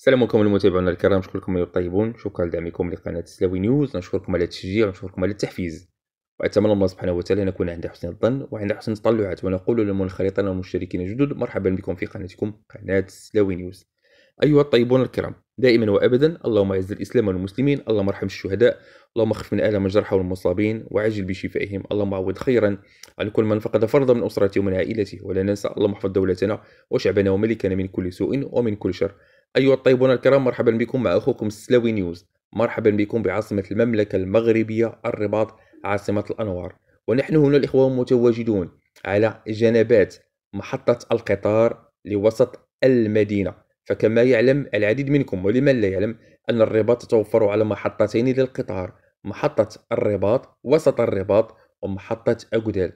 السلام عليكم المتابعون الكرام نشكركم ايها طيبون شكرا لدعمكم لقناه سلاوي نيوز نشكركم على التشجيع ونشكركم على التحفيز واتمنى الله سبحانه وتعالى ان نكون عند حسن الظن وعند حسن التطلعات ونقول للمنخرطين والمشتركين الجدد مرحبا بكم في قناتكم قناه سلاوي نيوز ايها الطيبون الكرام دائما وابدا اللهم اعز الاسلام والمسلمين اللهم ارحم الشهداء اللهم اخف من الام الجرحى والمصابين وعجل بشفائهم اللهم عوض خيرا عن كل من فقد فرضا من اسرته ومن عائلته ولا ننسى اللهم احفظ دولتنا وشعبنا وملكنا من كل سوء ومن كل شر أيها الطيبون الكرام مرحبا بكم مع أخوكم السلاوي نيوز مرحبا بكم بعاصمة المملكة المغربية الرباط عاصمة الأنوار ونحن هنا الإخوة متواجدون على جنبات محطة القطار لوسط المدينة فكما يعلم العديد منكم ولمن لا يعلم أن الرباط تتوفر على محطتين للقطار محطة الرباط وسط الرباط ومحطة أكدال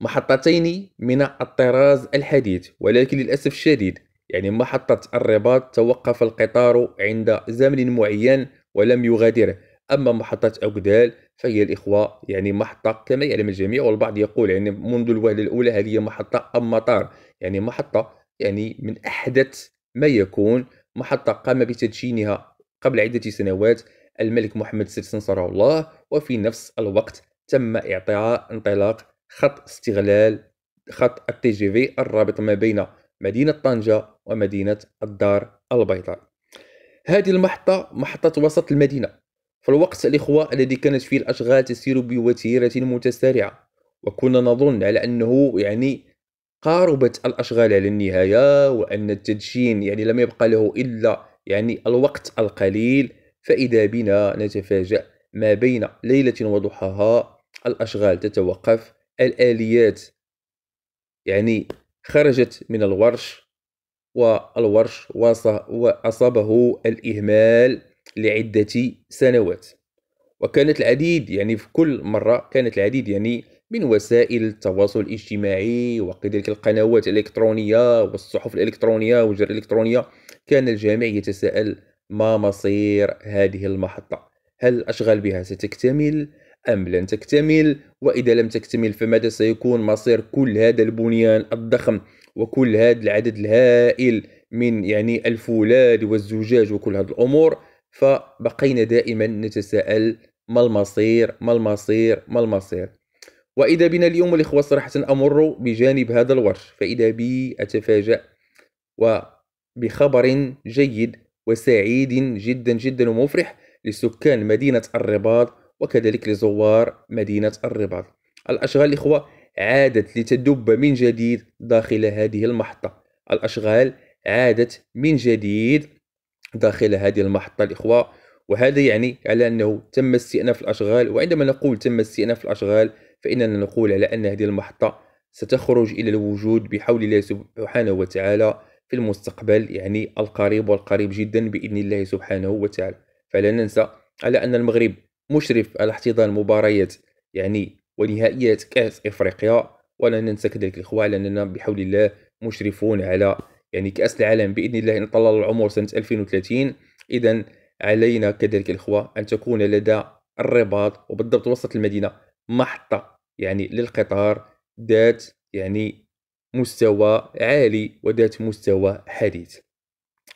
محطتين من الطراز الحديد ولكن للأسف الشديد يعني محطة الرباط توقف القطار عند زمن معين ولم يغادره أما محطة أوكدال فهي الإخوة يعني محطة كما يعلم الجميع والبعض يقول يعني منذ الوهلة الأولى هذه محطة أم مطار يعني محطة يعني من أحدث ما يكون محطة قام بتدشينها قبل عدة سنوات الملك محمد السادس نصره الله وفي نفس الوقت تم إعطاء انطلاق خط استغلال خط التي جي في الرابط ما بين مدينة طنجة ومدينة الدار البيضاء هذه المحطة محطة وسط المدينة في الوقت الإخوة الذي كانت فيه الأشغال تسير بوتيرة متسارعة وكنا نظن على أنه يعني قاربت الأشغال على النهاية وأن التدشين يعني لم يبقى له إلا يعني الوقت القليل فإذا بنا نتفاجأ ما بين ليلة وضحاها الأشغال تتوقف الآليات يعني خرجت من الورش والورش وأصابه الإهمال لعدة سنوات وكانت العديد يعني في كل مرة كانت العديد يعني من وسائل التواصل الاجتماعي وكذلك القنوات الإلكترونية والصحف الإلكترونية والجرائد الإلكترونية كان الجميع يتساءل ما مصير هذه المحطة هل الأشغال بها ستكتمل أم لن تكتمل وإذا لم تكتمل فماذا سيكون مصير كل هذا البنيان الضخم وكل هذا العدد الهائل من يعني الفولاذ والزجاج وكل هذه الأمور فبقينا دائما نتساءل ما المصير ما المصير ما المصير وإذا بنا اليوم الإخوة صراحة أمر بجانب هذا الورش فإذا بي أتفاجأ وبخبر جيد وسعيد جدا جدا ومفرح لسكان مدينة الرباط وكذلك لزوار مدينة الرباط الأشغال الإخوة عادت لتدب من جديد داخل هذه المحطة الأشغال عادت من جديد داخل هذه المحطة الإخوة وهذا يعني على أنه تم استئناف الأشغال وعندما نقول تم استئناف الأشغال فإننا نقول على أن هذه المحطة ستخرج إلى الوجود بحول الله سبحانه وتعالى في المستقبل يعني القريب والقريب جدا بإذن الله سبحانه وتعالى فلا ننسى على أن المغرب مشرف على احتضان مباريات يعني ونهائيات كأس إفريقيا ولا ننسى كذلك الإخوة لأننا بحول الله مشرفون على يعني كأس العالم بإذن الله إن طلال العمر سنة 2030 إذا علينا كذلك الإخوة أن تكون لدى الرباط وبالضبط وسط المدينة محطة يعني للقطار ذات يعني مستوى عالي وذات مستوى حديث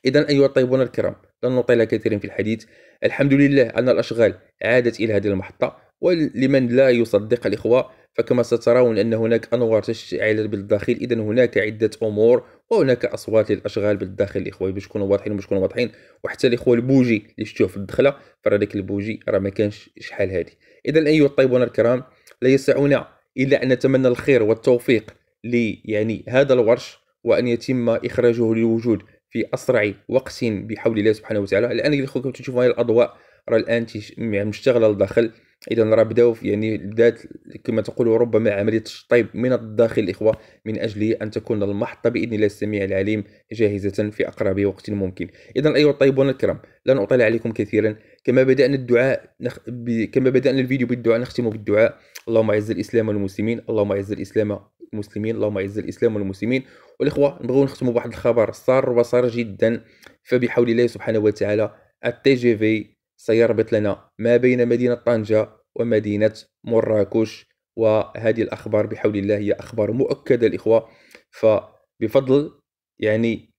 إذا أيها الطيبون الكرام لن نطيل كثيرا في الحديث الحمد لله أن الأشغال عادت إلى هذه المحطة ولمن لا يصدق الإخوة فكما سترون أن هناك أنوار تشعل بالداخل إذا هناك عدة أمور وهناك أصوات للأشغال بالداخل الإخوة باش يكونوا واضحين باش يكونوا واضحين وحتى الإخوة البوجي اللي شفتوه في الدخلة فراه البوجي راه ما كانش شحال هذه إذا أيها الطيبون الكرام لا يسعنا إلا أن نتمنى الخير والتوفيق لي يعني هذا الورش وأن يتم إخراجه للوجود في اسرع وقت بحول الله سبحانه وتعالى الان خوكم تشوفوا هاي الاضواء راه الان يعني مشتغله للداخل اذا راه بداو يعني بدات كما تقولوا ربما عمليه الشطيب من الداخل الاخوه من اجل ان تكون المحطه باذن الله السميع العليم جاهزه في اقرب وقت ممكن اذا ايها الطيبون الكرام لن اطلع عليكم كثيرا كما بدانا الدعاء نخ... ب... كما بدانا الفيديو بالدعاء نختم بالدعاء اللهم اعز الاسلام والمسلمين اللهم اعز الاسلام المسلمين اللهم اعز الاسلام والمسلمين والاخوه نبغيو نختموا بواحد الخبر سار وصار جدا فبحول الله سبحانه وتعالى التي جي في سيربط لنا ما بين مدينه طنجه ومدينه مراكش وهذه الاخبار بحول الله هي اخبار مؤكده الاخوه فبفضل يعني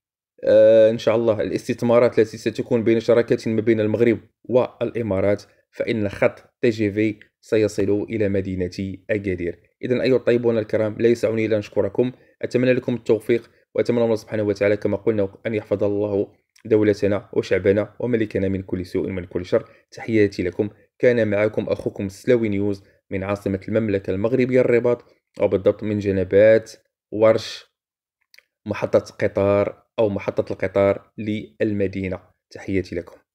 آه ان شاء الله الاستثمارات التي ستكون بين شراكات ما بين المغرب والامارات فان خط تي جي في سيصل الى مدينه اكادير إذا أيها الطيبون الكرام لا يسعني إلا أن أشكركم أتمنى لكم التوفيق وأتمنى الله سبحانه وتعالى كما قلنا أن يحفظ الله دولتنا وشعبنا وملكنا من كل سوء ومن كل شر تحياتي لكم كان معكم أخوكم سلاوي نيوز من عاصمة المملكة المغربية الرباط أو بالضبط من جنبات ورش محطة قطار أو محطة القطار للمدينة تحياتي لكم